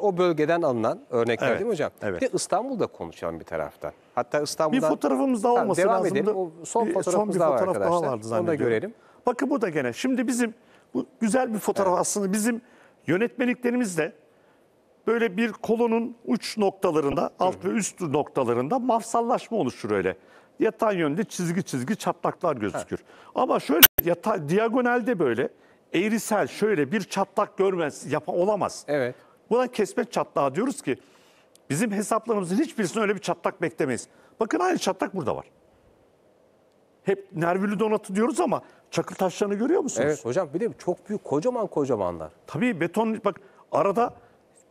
o bölgeden alınan örnekler Evet, değil mi hocam? evet. Bir de İstanbul'da konuşan bir taraftan. Hatta İstanbul'da. Bir İstanbul'da fotoğrafımız daha olması devam lazımdı. edelim. O son Bir- fotoğrafımız daha vardı arkadaşlar. Onu da görelim. Bakın bu da gene. Şimdi bizim bu güzel bir fotoğraf aslında bizim yönetmeliklerimiz böyle bir kolonun uç noktalarında, alt ve üst noktalarında mafsallaşma oluşur öyle. Yatay yönde çizgi çizgi çatlaklar gözükür. Ama şöyle yatay diagonalde böyle eğrisel şöyle bir çatlak görmez yapa olamaz. Evet. Buna kesme çatlağı diyoruz ki bizim hesaplarımızın hiçbirisine öyle bir çatlak beklemeyiz. Bakın aynı çatlak burada var. Hep nervülü donatı diyoruz ama çakıl taşlarını görüyor musunuz? Evet hocam bir de çok büyük kocaman kocamanlar. Tabii beton bak arada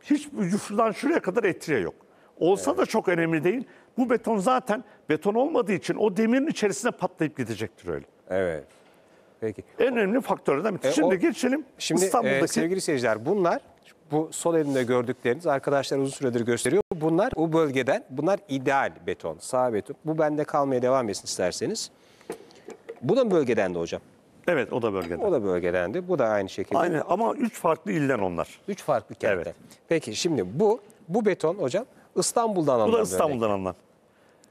hiç şuradan şuraya kadar etriye yok. Olsa evet. da çok önemli değil. Bu beton zaten beton olmadığı için o demirin içerisine patlayıp gidecektir öyle. Evet. Peki. En önemli faktörlerden bir. E, şimdi o, geçelim şimdi, e, İstanbul'daki. E, sevgili seyirciler bunlar bu sol elimde gördükleriniz arkadaşlar uzun süredir gösteriyor. Bunlar o bölgeden, bunlar ideal beton, sağ beton. Bu bende kalmaya devam etsin isterseniz. Bu da bölgeden de hocam. Evet o da bölgeden. O da bölgedendi. Bu da aynı şekilde. Aynı ama üç farklı ilden onlar. Üç farklı kentte. Evet. Peki şimdi bu bu beton hocam İstanbul'dan alınan. Bu da İstanbul'dan alınan.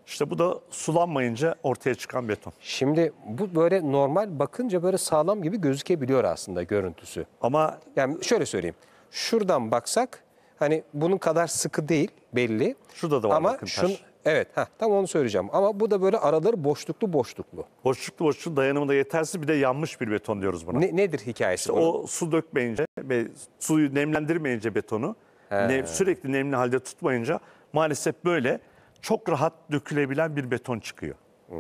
İşte bu da sulanmayınca ortaya çıkan beton. Şimdi bu böyle normal bakınca böyle sağlam gibi gözükebiliyor aslında görüntüsü. Ama yani şöyle söyleyeyim şuradan baksak hani bunun kadar sıkı değil belli. Şurada da var Ama bakın taş. şun, Evet, heh, tam onu söyleyeceğim. Ama bu da böyle araları boşluklu boşluklu. Boşluklu boşluklu dayanımı da yetersiz bir de yanmış bir beton diyoruz buna. Ne, nedir hikayesi işte O su dökmeyince ve suyu nemlendirmeyince betonu nem, sürekli nemli halde tutmayınca maalesef böyle çok rahat dökülebilen bir beton çıkıyor. Hmm.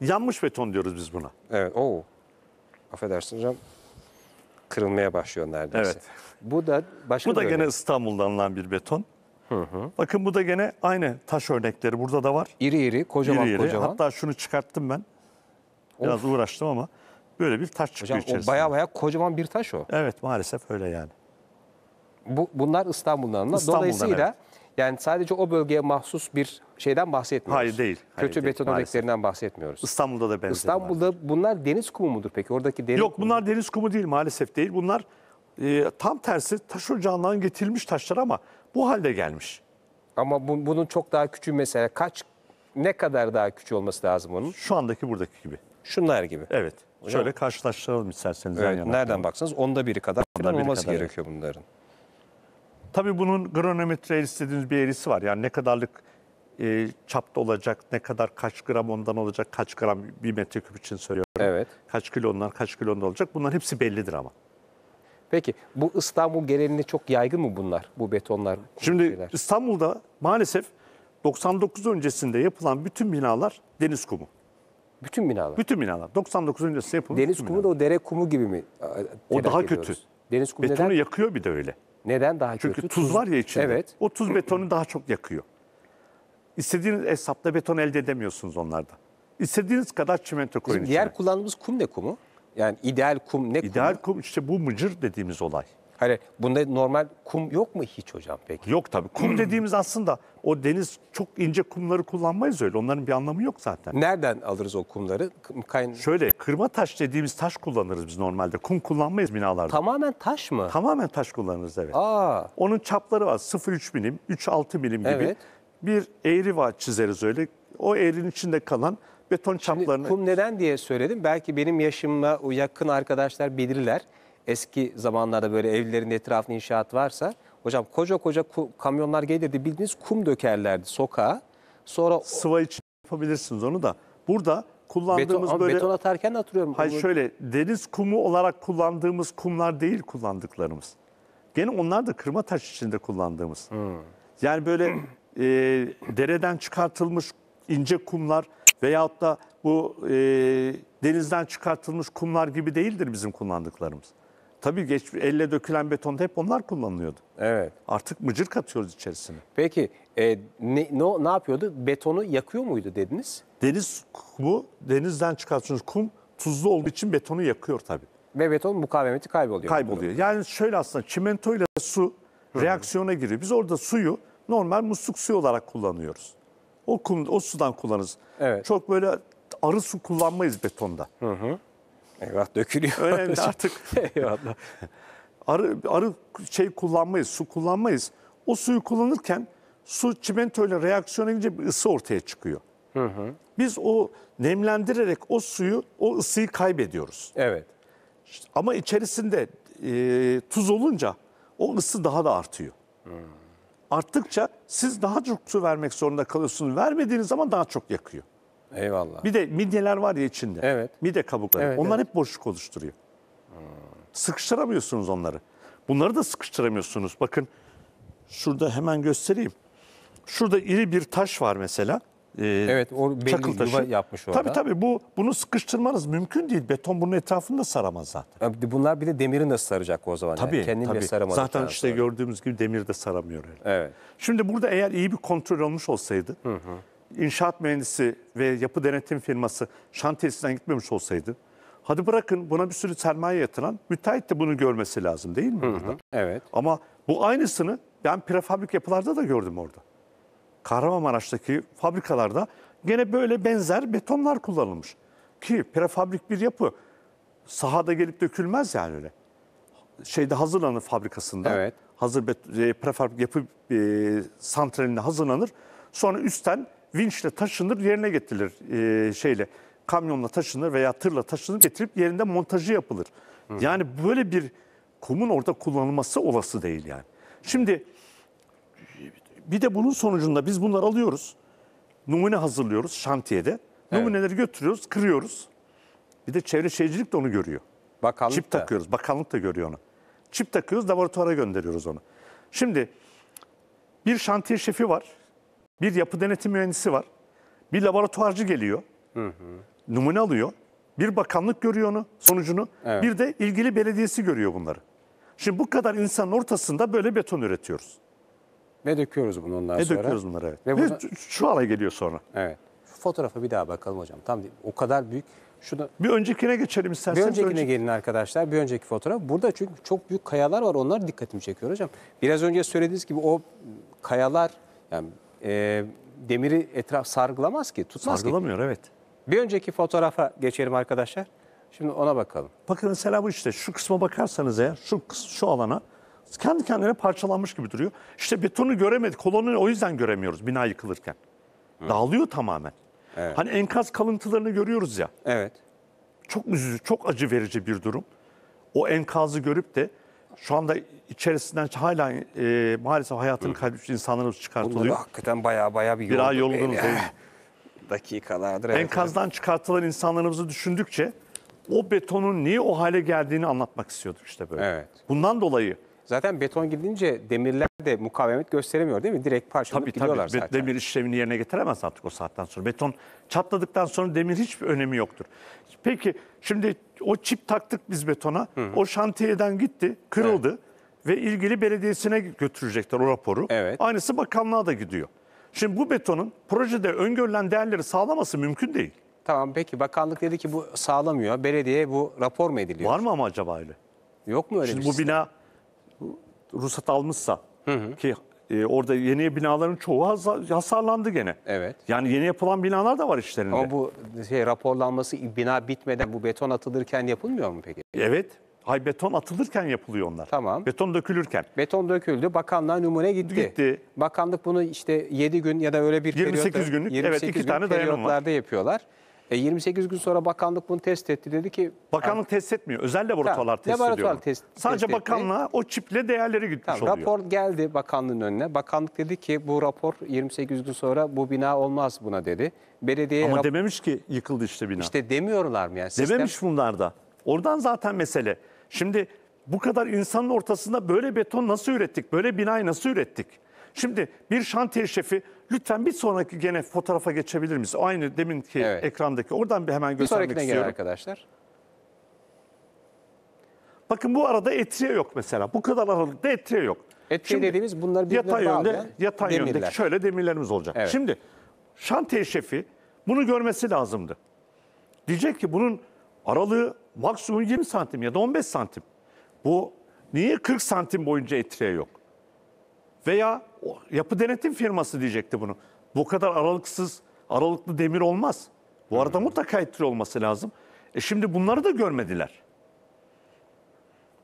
Yanmış beton diyoruz biz buna. Evet, o. Affedersin canım kırılmaya başlıyor neredeyse. Evet. Bu da başka Bu da gene örnek. İstanbul'dan lan bir beton. Hı hı. Bakın bu da gene aynı taş örnekleri burada da var. İri iri, kocaman iri iri. kocaman. Hatta şunu çıkarttım ben. Biraz of. uğraştım ama böyle bir taş çıkıyor Hocam, içerisinde. baya baya kocaman bir taş o. Evet maalesef öyle yani. Bu, bunlar İstanbul'dan. İstanbul'dan Dolayısıyla evet yani sadece o bölgeye mahsus bir şeyden bahsetmiyoruz. Hayır değil. Hayır, Kötü değil, beton örneklerinden bahsetmiyoruz. İstanbul'da da benzer. İstanbul'da var. bunlar deniz kumu mudur peki? Oradaki deniz Yok kumu. bunlar deniz kumu değil maalesef değil. Bunlar e, tam tersi taş ocağından getirilmiş taşlar ama bu halde gelmiş. Ama bu, bunun çok daha küçüğü mesela kaç ne kadar daha küçük olması lazım bunun? Şu andaki buradaki gibi. Şunlar gibi. Evet. Şöyle karşılaştıralım isterseniz. Evet, nereden baksanız onda biri kadar onda biri olması kadar. gerekiyor bunların. Tabii bunun granometre istediğiniz bir eğrisi var. Yani ne kadarlık e, çapta olacak, ne kadar kaç gram ondan olacak, kaç gram bir metreküp için söylüyorum. Evet. Kaç kilo ondan, kaç kilo ondan olacak. Bunların hepsi bellidir ama. Peki bu İstanbul genelinde çok yaygın mı bunlar, bu betonlar? Şimdi şeyler? İstanbul'da maalesef 99 öncesinde yapılan bütün binalar deniz kumu. Bütün binalar? Bütün binalar. 99 öncesinde yapılmış Deniz kumu binalar. da o dere kumu gibi mi? E, o daha ediyoruz? kötü. Deniz kumu Betonu neden? yakıyor bir de öyle. Neden daha Çünkü kötü? Çünkü tuz var ya içinde. Evet. O tuz betonu daha çok yakıyor. İstediğiniz hesapta beton elde edemiyorsunuz onlarda. İstediğiniz kadar çimento koyun Bizim içine. Diğer kullandığımız kum ne kumu? Yani ideal kum ne kumu? İdeal kum işte bu mıcır dediğimiz olay. Hani bunda normal kum yok mu hiç hocam peki? Yok tabii. Kum dediğimiz aslında o deniz çok ince kumları kullanmayız öyle. Onların bir anlamı yok zaten. Nereden alırız o kumları? Kayn Şöyle kırma taş dediğimiz taş kullanırız biz normalde. Kum kullanmayız binalarda. Tamamen taş mı? Tamamen taş kullanırız evet. Aa. Onun çapları var. 0,3 milim, 3,6 milim gibi. Evet. Bir eğri var çizeriz öyle. O eğrinin içinde kalan beton Şimdi kum neden diye söyledim. Belki benim yaşımla yakın arkadaşlar bilirler eski zamanlarda böyle evlerin etrafında inşaat varsa hocam koca koca kamyonlar gelirdi bildiğiniz kum dökerlerdi sokağa. Sonra sıva için yapabilirsiniz onu da. Burada kullandığımız beton, böyle beton atarken de hatırlıyorum. Hayır şöyle deniz kumu olarak kullandığımız kumlar değil kullandıklarımız. Gene onlar da kırma taş içinde kullandığımız. Hmm. Yani böyle e, dereden çıkartılmış ince kumlar veyahut da bu e, denizden çıkartılmış kumlar gibi değildir bizim kullandıklarımız. Tabii geç, elle dökülen betonda hep onlar kullanılıyordu. Evet. Artık mıcır katıyoruz içerisine. Peki e, ne, ne, ne yapıyordu? Betonu yakıyor muydu dediniz? Deniz kumu, denizden çıkartıyorsunuz kum tuzlu olduğu için betonu yakıyor tabii. Ve beton mukavemeti kayboluyor. Kayboluyor. Yani şöyle aslında çimento ile su reaksiyona giriyor. Biz orada suyu normal musluk suyu olarak kullanıyoruz. O, kum, o sudan kullanırız. Evet. Çok böyle arı su kullanmayız betonda. Hı hı. Eyvah dökülüyor. Önemli artık. Eyvallah. Arı, arı şey kullanmayız, su kullanmayız. O suyu kullanırken su çimentoyla reaksiyona edince bir ısı ortaya çıkıyor. Hı hı. Biz o nemlendirerek o suyu, o ısıyı kaybediyoruz. Evet. Ama içerisinde e, tuz olunca o ısı daha da artıyor. Hı. Hmm. Arttıkça siz daha çok su vermek zorunda kalıyorsunuz. Vermediğiniz zaman daha çok yakıyor. Eyvallah. Bir de midyeler var ya içinde. Evet. Mide kabukları. Evet, Onlar evet. hep boşluk oluşturuyor. Sıkıştıramıyorsunuz onları. Bunları da sıkıştıramıyorsunuz. Bakın şurada hemen göstereyim. Şurada iri bir taş var mesela. Ee, evet, o belli taşı. yuva yapmış orada. Tabii tabii bu, bunu sıkıştırmanız mümkün değil. Beton bunun etrafını da saramaz zaten. Bunlar bir de demiri nasıl saracak o zaman? Tabii, yani kendini tabii. saramaz. Zaten işte sonra. gördüğümüz gibi demir de saramıyor. Öyle. Evet. Şimdi burada eğer iyi bir kontrol olmuş olsaydı, hı hı inşaat mühendisi ve yapı denetim firması şantiyesinden gitmemiş olsaydı, hadi bırakın buna bir sürü sermaye yatıran müteahhit de bunu görmesi lazım değil mi? Hı hı, burada? evet. Ama bu aynısını ben prefabrik yapılarda da gördüm orada. Kahramanmaraş'taki fabrikalarda gene böyle benzer betonlar kullanılmış. Ki prefabrik bir yapı sahada gelip dökülmez yani öyle. Şeyde hazırlanır fabrikasında. Evet. Hazır e, prefabrik yapı e, santralinde hazırlanır. Sonra üstten vinçle taşınır yerine getirilir e, şeyle kamyonla taşınır veya tırla taşınır getirip yerinde montajı yapılır. Hı. Yani böyle bir kumun orada kullanılması olası değil yani. Şimdi bir de bunun sonucunda biz bunları alıyoruz. Numune hazırlıyoruz şantiyede. Evet. Numuneleri götürüyoruz, kırıyoruz. Bir de çevre şehircilik de onu görüyor. Bakanlık Çip da. takıyoruz, bakanlık da görüyor onu. Çip takıyoruz, laboratuvara gönderiyoruz onu. Şimdi bir şantiye şefi var. Bir yapı denetim mühendisi var. Bir laboratuvarcı geliyor. Hı hı. Numune alıyor. Bir bakanlık görüyor onu, sonucunu. Evet. Bir de ilgili belediyesi görüyor bunları. Şimdi bu kadar insanın ortasında böyle beton üretiyoruz. Ve döküyoruz bunu ondan sonra. Ve döküyoruz bunları evet. Ve, bunu... Ve şu alay geliyor sonra. Evet. Şu fotoğrafa bir daha bakalım hocam. Tam değil. o kadar büyük. Şunu... Bir öncekine geçelim isterseniz. Bir öncekine önceki... gelin arkadaşlar. Bir önceki fotoğraf. Burada çünkü çok büyük kayalar var. Onlar dikkatimi çekiyor hocam. Biraz önce söylediğiniz gibi o kayalar yani e, demiri etraf sargılamaz ki, tutmaz Sargılamıyor ki. evet. Bir önceki fotoğrafa geçelim arkadaşlar. Şimdi ona bakalım. Bakın mesela bu işte şu kısma bakarsanız eğer şu, şu alana kendi kendine parçalanmış gibi duruyor. İşte betonu göremedik. Kolonu o yüzden göremiyoruz bina yıkılırken. Hı. Dağılıyor tamamen. Evet. Hani enkaz kalıntılarını görüyoruz ya. Evet. Çok üzücü, çok acı verici bir durum. O enkazı görüp de şu anda içerisinden hala e, maalesef hayatını kaybetmiş insanlarımız çıkartılıyor. Bunlar hakikaten baya baya bir yol. Bir ay yolunuz Dakikalardır. Evet, Enkazdan evet. çıkartılan insanlarımızı düşündükçe o betonun niye o hale geldiğini anlatmak istiyorduk işte böyle. Evet. Bundan dolayı Zaten beton gidince demirler de mukavemet gösteremiyor değil mi? Direkt parçalanıp tabii, gidiyorlar tabii. zaten. Demir işlevini yerine getiremez artık o saatten sonra. Beton çatladıktan sonra demir hiçbir önemi yoktur. Peki şimdi o çip taktık biz betona. Hı hı. O şantiyeden gitti, kırıldı. Evet. Ve ilgili belediyesine götürecekler o raporu. Evet. Aynısı bakanlığa da gidiyor. Şimdi bu betonun projede öngörülen değerleri sağlaması mümkün değil. Tamam peki bakanlık dedi ki bu sağlamıyor. Belediye bu rapor mu ediliyor? Var mı ama acaba öyle? Yok mu öyle Şimdi bir bu bina ruhsat almışsa hı hı. ki e, orada yeni binaların çoğu hasarlandı gene. Evet. Yani yeni yapılan binalar da var işlerinde. Ama bu şey, raporlanması bina bitmeden bu beton atılırken yapılmıyor mu peki? Evet. Hay beton atılırken yapılıyor onlar. Tamam. Beton dökülürken. Beton döküldü. Bakanlığa numune gitti. Gitti. Bakanlık bunu işte 7 gün ya da öyle bir 28 periyot, günlük 28 evet 2 gün tane dayanım var. yapıyorlar. E 28 gün sonra bakanlık bunu test etti. Dedi ki Bakanlık yani, test etmiyor. Özel laboratuvarlar test ediyor. Laboratuvar ediyorum. test, Sadece test bakanlığa etmeyi. o çiple değerleri gitmiş tamam, oluyor. Rapor geldi bakanlığın önüne. Bakanlık dedi ki bu rapor 28 gün sonra bu bina olmaz buna dedi. Belediye Ama dememiş ki yıkıldı işte bina. İşte demiyorlar mı yani? Sistem... Dememiş bunlar da. Oradan zaten mesele. Şimdi bu kadar insanın ortasında böyle beton nasıl ürettik? Böyle binayı nasıl ürettik? Şimdi bir şantiye şefi lütfen bir sonraki gene fotoğrafa geçebilir miyiz? Aynı deminki Evet. ekrandaki. Oradan bir hemen Bir göstermek sonrakine gelen istiyorum. arkadaşlar. Bakın bu arada etriye yok mesela. Bu kadar aralıkta etriye yok. Şimdi dediğimiz bunlar birbirine yatay yönde, yatay demirler. yönde şöyle demirlerimiz olacak. Evet. Şimdi şantiye şefi bunu görmesi lazımdı. Diyecek ki bunun aralığı maksimum 20 santim ya da 15 santim. Bu niye 40 santim boyunca etriye yok? Veya yapı denetim firması diyecekti bunu. Bu kadar aralıksız, aralıklı demir olmaz. Bu arada mutlaka ettir olması lazım. E şimdi bunları da görmediler.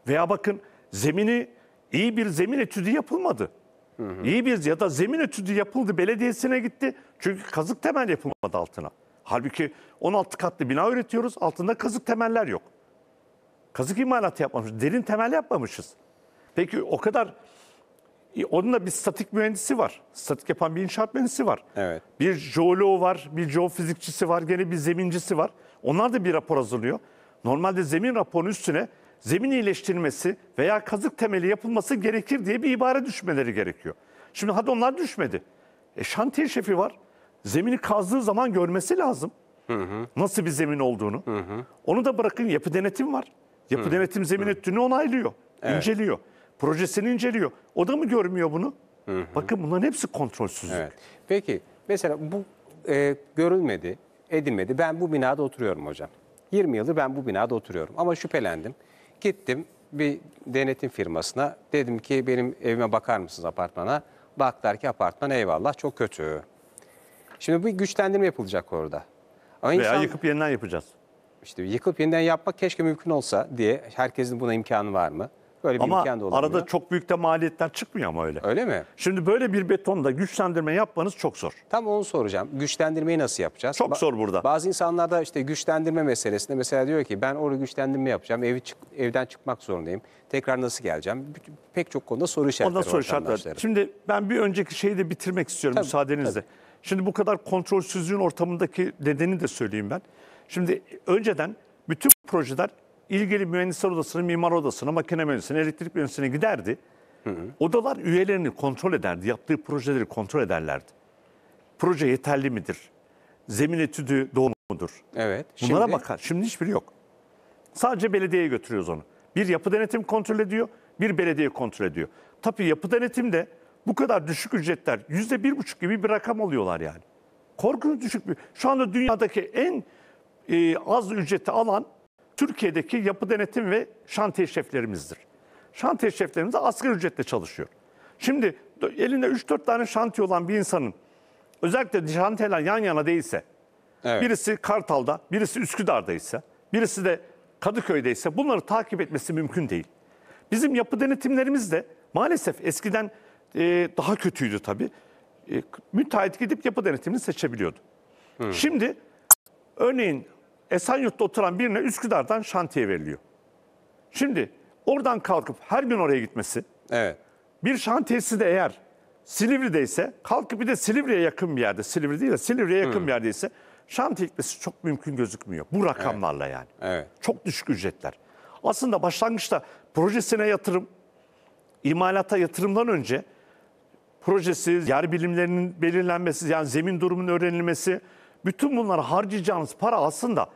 Veya bakın zemini iyi bir zemin etüdü yapılmadı. Hı hı. İyi bir ya da zemin etüdü yapıldı belediyesine gitti. Çünkü kazık temel yapılmadı altına. Halbuki 16 katlı bina üretiyoruz altında kazık temeller yok. Kazık imalatı yapmamışız. Derin temel yapmamışız. Peki o kadar e, onun da bir statik mühendisi var. Statik yapan bir inşaat mühendisi var. Evet. Bir jeoloğu var, bir jeofizikçisi var, gene bir zemincisi var. Onlar da bir rapor hazırlıyor. Normalde zemin raporunun üstüne zemin iyileştirilmesi veya kazık temeli yapılması gerekir diye bir ibare düşmeleri gerekiyor. Şimdi hadi onlar düşmedi. E şantiye şefi var. Zemini kazdığı zaman görmesi lazım. Hı hı. Nasıl bir zemin olduğunu. Hı hı. Onu da bırakın yapı denetim var. Yapı hı. denetim zemin hı. onaylıyor, evet. inceliyor. Projesini inceliyor. O da mı görmüyor bunu? Hı hı. Bakın bunların hepsi kontrolsüzlük. Evet. Peki mesela bu e, görülmedi, edilmedi. Ben bu binada oturuyorum hocam. 20 yıldır ben bu binada oturuyorum ama şüphelendim. Gittim bir denetim firmasına. Dedim ki benim evime bakar mısınız apartmana? Baklar ki apartman eyvallah çok kötü. Şimdi bu güçlendirme yapılacak orada. Ama Veya insan, yıkıp yeniden yapacağız. İşte yıkıp yeniden yapmak keşke mümkün olsa diye herkesin buna imkanı var mı? Böyle bir ama imkan da olamıyor. arada çok büyük de maliyetler çıkmıyor ama öyle. Öyle mi? Şimdi böyle bir betonda güçlendirme yapmanız çok zor. Tam onu soracağım. Güçlendirmeyi nasıl yapacağız? Çok Ba- zor burada. Bazı insanlar da işte güçlendirme meselesinde mesela diyor ki ben orada güçlendirme yapacağım. Evi çık- evden çıkmak zorundayım. Tekrar nasıl geleceğim? Pek çok konuda soru işaretleri Ondan var sonra şartlar. vatandaşların. Şimdi ben bir önceki şeyi de bitirmek istiyorum Tabii, müsaadenizle. Şimdi bu kadar kontrolsüzlüğün ortamındaki nedeni de söyleyeyim ben. Şimdi önceden bütün projeler ilgili mühendisler odasını, mimar odasını, makine mühendisini, elektrik mühendisini giderdi. Hı hı. Odalar üyelerini kontrol ederdi, yaptığı projeleri kontrol ederlerdi. Proje yeterli midir? Zemin etüdü doğru mudur? Evet. Şimdi... Bunlara bakar. Şimdi hiçbiri yok. Sadece belediyeye götürüyoruz onu. Bir yapı denetim kontrol ediyor, bir belediye kontrol ediyor. Tabii yapı denetimde bu kadar düşük ücretler yüzde bir buçuk gibi bir rakam alıyorlar yani. Korkunç düşük bir. Şu anda dünyadaki en e, az ücreti alan Türkiye'deki yapı denetim ve şantiye şeflerimizdir. Şantiye şeflerimiz de asgari ücretle çalışıyor. Şimdi elinde 3-4 tane şantiye olan bir insanın özellikle şantiyeler yan yana değilse, evet. birisi Kartal'da, birisi Üsküdar'daysa, birisi de Kadıköy'deyse bunları takip etmesi mümkün değil. Bizim yapı denetimlerimiz de maalesef eskiden e, daha kötüydü tabii. E, müteahhit gidip yapı denetimini seçebiliyordu. Hı. Hmm. Şimdi örneğin Esenyurt'ta oturan birine Üsküdar'dan şantiye veriliyor. Şimdi oradan kalkıp her gün oraya gitmesi, evet. bir şantiyesi de eğer Silivri'de ise kalkıp bir de Silivri'ye yakın bir yerde, Silivri değil de Silivri'ye yakın hmm. bir yerdeyse şantiye gitmesi çok mümkün gözükmüyor. Bu rakamlarla evet. yani. Evet. Çok düşük ücretler. Aslında başlangıçta projesine yatırım, imalata yatırımdan önce projesi, yer bilimlerinin belirlenmesi, yani zemin durumunun öğrenilmesi, bütün bunlara harcayacağınız para aslında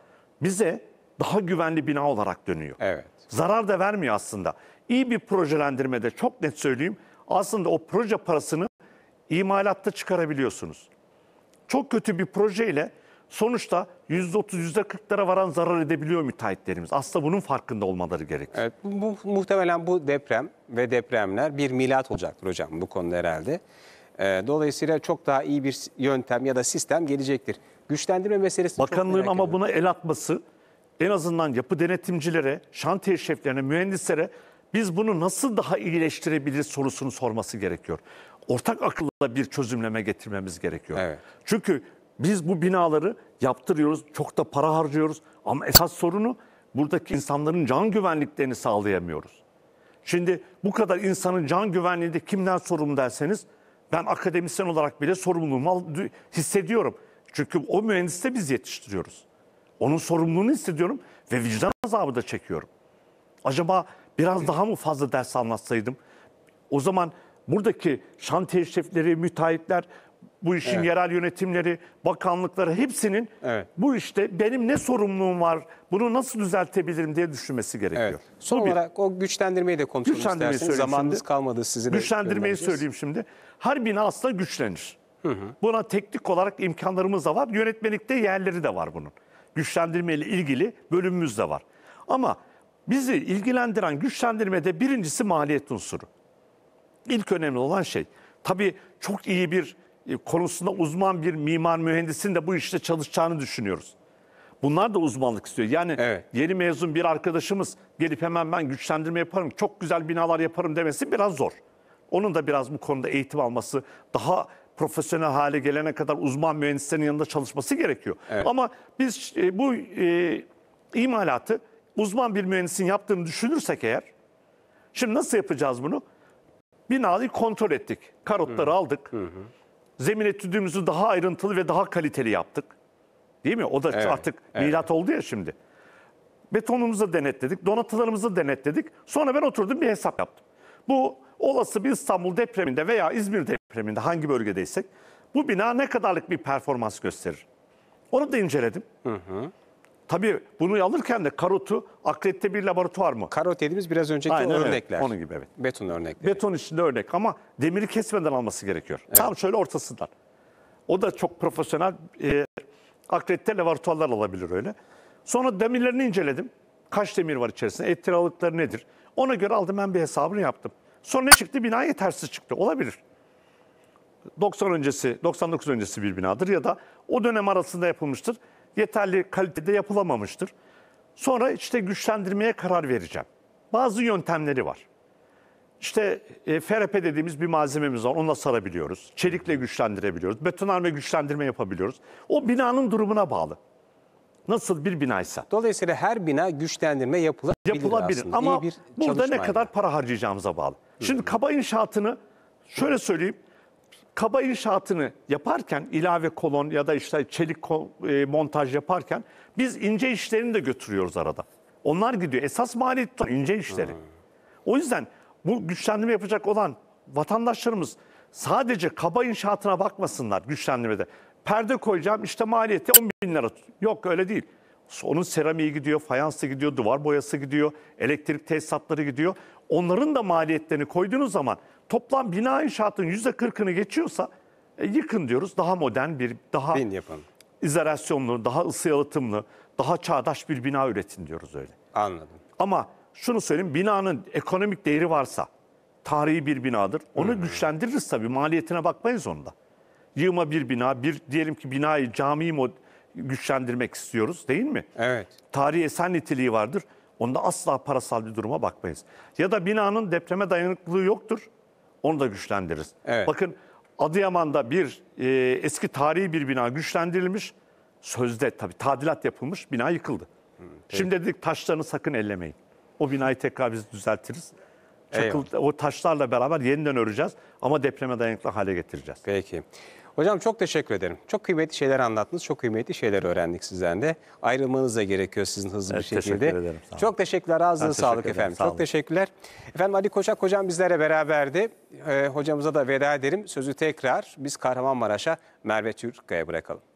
bize daha güvenli bina olarak dönüyor. Evet. Zarar da vermiyor aslında. İyi bir projelendirmede çok net söyleyeyim. Aslında o proje parasını imalatta çıkarabiliyorsunuz. Çok kötü bir projeyle sonuçta %30, %40'lara varan zarar edebiliyor müteahhitlerimiz. Aslında bunun farkında olmaları gerekiyor. Evet, bu, muhtemelen bu deprem ve depremler bir milat olacaktır hocam bu konuda herhalde. Ee, dolayısıyla çok daha iyi bir yöntem ya da sistem gelecektir. Güçlendirme meselesi Bakanlığın ama ediyorum. buna el atması en azından yapı denetimcilere, şantiye şeflerine, mühendislere biz bunu nasıl daha iyileştirebiliriz sorusunu sorması gerekiyor. Ortak akılla bir çözümleme getirmemiz gerekiyor. Evet. Çünkü biz bu binaları yaptırıyoruz, çok da para harcıyoruz ama esas sorunu buradaki insanların can güvenliklerini sağlayamıyoruz. Şimdi bu kadar insanın can güvenliği de kimden sorumlu derseniz ben akademisyen olarak bile sorumluluğumu hissediyorum. Çünkü o mühendiste biz yetiştiriyoruz. Onun sorumluluğunu hissediyorum ve vicdan azabı da çekiyorum. Acaba biraz daha mı fazla ders anlatsaydım? O zaman buradaki şantiye şefleri, müteahhitler bu işin evet. yerel yönetimleri, bakanlıkları hepsinin evet. bu işte benim ne sorumluluğum var, bunu nasıl düzeltebilirim diye düşünmesi gerekiyor. Evet. Son bu olarak bir. o güçlendirmeyi de konuşalım güçlendirmeyi isterseniz. Zamanınız şimdi. kalmadı size de. Güçlendirmeyi söyleyeyim şimdi. Her bina aslında güçlenir. Hı hı. Buna teknik olarak imkanlarımız da var. Yönetmelikte yerleri de var bunun. Güçlendirme ile ilgili bölümümüz de var. Ama bizi ilgilendiren güçlendirmede birincisi maliyet unsuru. İlk önemli olan şey. Tabii çok iyi bir e, konusunda uzman bir mimar mühendisin de bu işte çalışacağını düşünüyoruz. Bunlar da uzmanlık istiyor. Yani evet. yeni mezun bir arkadaşımız gelip hemen ben güçlendirme yaparım, çok güzel binalar yaparım demesi biraz zor. Onun da biraz bu konuda eğitim alması, daha profesyonel hale gelene kadar uzman mühendislerin yanında çalışması gerekiyor. Evet. Ama biz e, bu e, imalatı uzman bir mühendisin yaptığını düşünürsek eğer, şimdi nasıl yapacağız bunu? Binayı kontrol ettik, karotları hı. aldık. Hı hı zemin etüdümüzü daha ayrıntılı ve daha kaliteli yaptık. Değil mi? O da evet, artık evet. milat oldu ya şimdi. Betonumuzu denetledik, donatılarımızı denetledik. Sonra ben oturdum bir hesap yaptım. Bu olası bir İstanbul depreminde veya İzmir depreminde hangi bölgedeysek bu bina ne kadarlık bir performans gösterir? Onu da inceledim. Hı hı. Tabii bunu alırken de karotu akrette bir laboratuvar mı? Karot dediğimiz biraz önceki Aynen, örnekler. Evet. Onun gibi evet. Beton örnekleri. Beton içinde örnek ama demiri kesmeden alması gerekiyor. Evet. Tam şöyle ortasından. O da çok profesyonel e, akrette laboratuvarlar alabilir öyle. Sonra demirlerini inceledim. Kaç demir var içerisinde? Et tiralıkları nedir? Ona göre aldım ben bir hesabını yaptım. Sonra ne çıktı? Bina yetersiz çıktı. Olabilir. 90 öncesi, 99 öncesi bir binadır ya da o dönem arasında yapılmıştır yeterli kalitede yapılamamıştır. Sonra işte güçlendirmeye karar vereceğim. Bazı yöntemleri var. İşte e, FRP dediğimiz bir malzememiz var. Onunla sarabiliyoruz. Çelikle güçlendirebiliyoruz. Betonarme güçlendirme yapabiliyoruz. O binanın durumuna bağlı. Nasıl bir binaysa. Dolayısıyla her bina güçlendirme yapılabilir, yapılabilir. aslında. Ama bir burada ne kadar para harcayacağımıza bağlı. Şimdi kaba inşaatını şöyle söyleyeyim kaba inşaatını yaparken ilave kolon ya da işte çelik e, montaj yaparken biz ince işlerini de götürüyoruz arada. Onlar gidiyor. Esas maliyet ince işleri. O yüzden bu güçlendirme yapacak olan vatandaşlarımız sadece kaba inşaatına bakmasınlar güçlendirmede. Perde koyacağım işte maliyeti 10 bin lira. Yok öyle değil. Onun seramiği gidiyor, fayansı gidiyor, duvar boyası gidiyor, elektrik tesisatları gidiyor. Onların da maliyetlerini koyduğunuz zaman toplam bina inşaatının yüzde kırkını geçiyorsa e, yıkın diyoruz. Daha modern bir, daha Bin yapalım. izolasyonlu, daha ısı yalıtımlı, daha çağdaş bir bina üretin diyoruz öyle. Anladım. Ama şunu söyleyeyim binanın ekonomik değeri varsa tarihi bir binadır. Onu güçlendiririz tabii maliyetine bakmayız onda. Yığma bir bina, bir diyelim ki binayı cami mod güçlendirmek istiyoruz değil mi? Evet. Tarihi eser niteliği vardır. Onda asla parasal bir duruma bakmayız. Ya da binanın depreme dayanıklılığı yoktur. Onu da güçlendiririz. Evet. Bakın Adıyaman'da bir e, eski tarihi bir bina güçlendirilmiş. Sözde tabii tadilat yapılmış bina yıkıldı. Hı, Şimdi dedik taşlarını sakın ellemeyin. O binayı tekrar biz düzeltiriz. Çakıl, o taşlarla beraber yeniden öreceğiz ama depreme dayanıklı hale getireceğiz. Peki. Hocam çok teşekkür ederim. Çok kıymetli şeyler anlattınız. Çok kıymetli şeyler öğrendik sizden de. Ayrılmanız da gerekiyor sizin hızlı evet, bir şekilde. Teşekkür ederim. Sağ çok teşekkürler. Ağzınıza sağlık ederim, efendim. Sağ çok teşekkürler. Efendim Ali Koçak hocam bizlere beraberdi. Ee, hocamıza da veda ederim. Sözü tekrar biz Kahramanmaraş'a Merve Türkaya bırakalım.